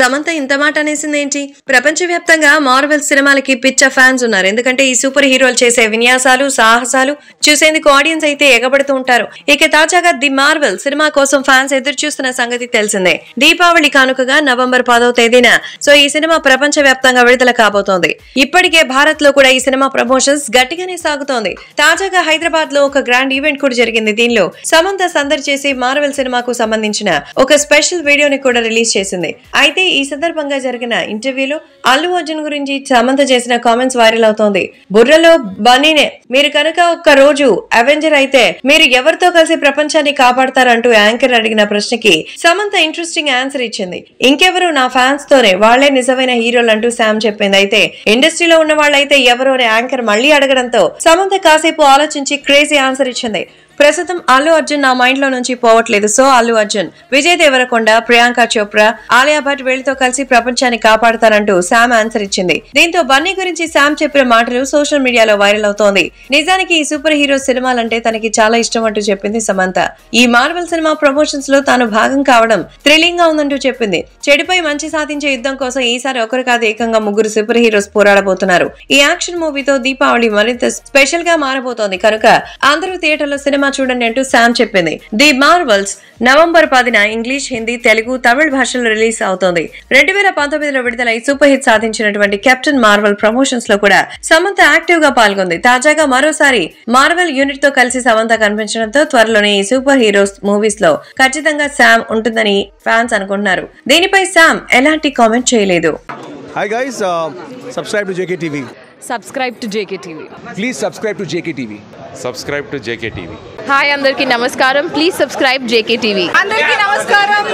సమంత ఇంత మాట అనేసిందేంటి ప్రపంచవ్యాప్తంగా మార్వెల్ సినిమాలకి పిచ్చ ఫ్యాన్స్ ఉన్నారు ఎందుకంటే ఈ సూపర్ హీరోలు చేసే విన్యాసాలు సాహసాలు చూసేందుకు ఆడియన్స్ అయితే ఎగబడుతూ ఉంటారు ఇక తాజాగా ది మార్వెల్ సినిమా కోసం ఫ్యాన్స్ ఎదురు చూస్తున్న సంగతి తెలిసిందే దీపావళి కానుకగా నవంబర్ పదో తేదీన సో ఈ సినిమా ప్రపంచ వ్యాప్తంగా విడుదల కాబోతోంది ఇప్పటికే భారత్ లో కూడా ఈ సినిమా ప్రమోషన్స్ గట్టిగానే సాగుతోంది తాజాగా హైదరాబాద్ లో ఒక గ్రాండ్ ఈవెంట్ కూడా జరిగింది దీనిలో సమంత సందర్ చేసి మార్వెల్ సినిమాకు సంబంధించిన ఒక స్పెషల్ వీడియోని కూడా రిలీజ్ చేసింది అయితే అయితే ఈ సందర్భంగా జరిగిన ఇంటర్వ్యూలో అల్లు అర్జున్ గురించి సమంత చేసిన కామెంట్స్ వైరల్ అవుతోంది బుర్రలో బనీనే మీరు కనుక ఒక్క రోజు అవెంజర్ అయితే మీరు ఎవరితో కలిసి ప్రపంచాన్ని కాపాడతారంటూ యాంకర్ అడిగిన ప్రశ్నకి సమంత ఇంట్రెస్టింగ్ ఆన్సర్ ఇచ్చింది ఇంకెవరు నా ఫ్యాన్స్ తోనే వాళ్లే నిజమైన హీరోలు అంటూ శామ్ చెప్పింది అయితే ఇండస్ట్రీలో ఉన్న వాళ్ళైతే అని యాంకర్ మళ్లీ అడగడంతో సమంత కాసేపు ఆలోచించి క్రేజీ ఆన్సర్ ఇచ్చింది ప్రస్తుతం అల్లు అర్జున్ నా మైండ్ లో నుంచి పోవట్లేదు సో అల్లు అర్జున్ విజయ్ దేవరకొండ ప్రియాంక చోప్రా ఆలియా భట్ వీళ్ళతో కలిసి ప్రపంచాన్ని కాపాడుతానంటూ శామ్ ఆన్సర్ ఇచ్చింది దీంతో బన్నీ గురించి శామ్ చెప్పిన మాటలు సోషల్ మీడియాలో వైరల్ అవుతోంది నిజానికి ఈ సూపర్ హీరో సినిమాలంటే తనకి చాలా ఇష్టం అంటూ చెప్పింది సమంత ఈ మార్వల్ సినిమా ప్రమోషన్స్ లో తాను భాగం కావడం థ్రిల్లింగ్ గా ఉందంటూ చెప్పింది చెడిపోయి మంచి సాధించే యుద్ధం కోసం ఈసారి ఒకరు కాదు ఏకంగా ముగ్గురు సూపర్ హీరోస్ పోరాడబోతున్నారు ఈ యాక్షన్ మూవీతో దీపావళి మరింత స్పెషల్ గా మారబోతోంది కనుక అందరూ థియేటర్లో సినిమా సినిమా చూడండి అంటూ శామ్ చెప్పింది ది మార్వల్స్ నవంబర్ పదిన ఇంగ్లీష్ హిందీ తెలుగు తమిళ భాషలో రిలీజ్ అవుతోంది రెండు వేల పంతొమ్మిదిలో విడుదలై సూపర్ హిట్ సాధించినటువంటి కెప్టెన్ మార్వల్ ప్రమోషన్స్ లో కూడా సమంత యాక్టివ్ గా పాల్గొంది తాజాగా మరోసారి మార్వల్ యూనిట్ తో కలిసి సమంత కనిపించడంతో త్వరలోనే ఈ సూపర్ హీరోస్ మూవీస్ లో ఖచ్చితంగా శామ్ ఉంటుందని ఫ్యాన్స్ అనుకుంటున్నారు దీనిపై శామ్ ఎలాంటి కామెంట్ చేయలేదు subscribe to JK TV please subscribe to JK TV subscribe to JK TV hi అందరికీ నమస్కారం ప్లీజ్ సబ్స్క్రైబ్ జేకే టీవీ అందరికీ నమస్కారం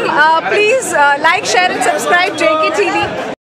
please like share and subscribe JK TV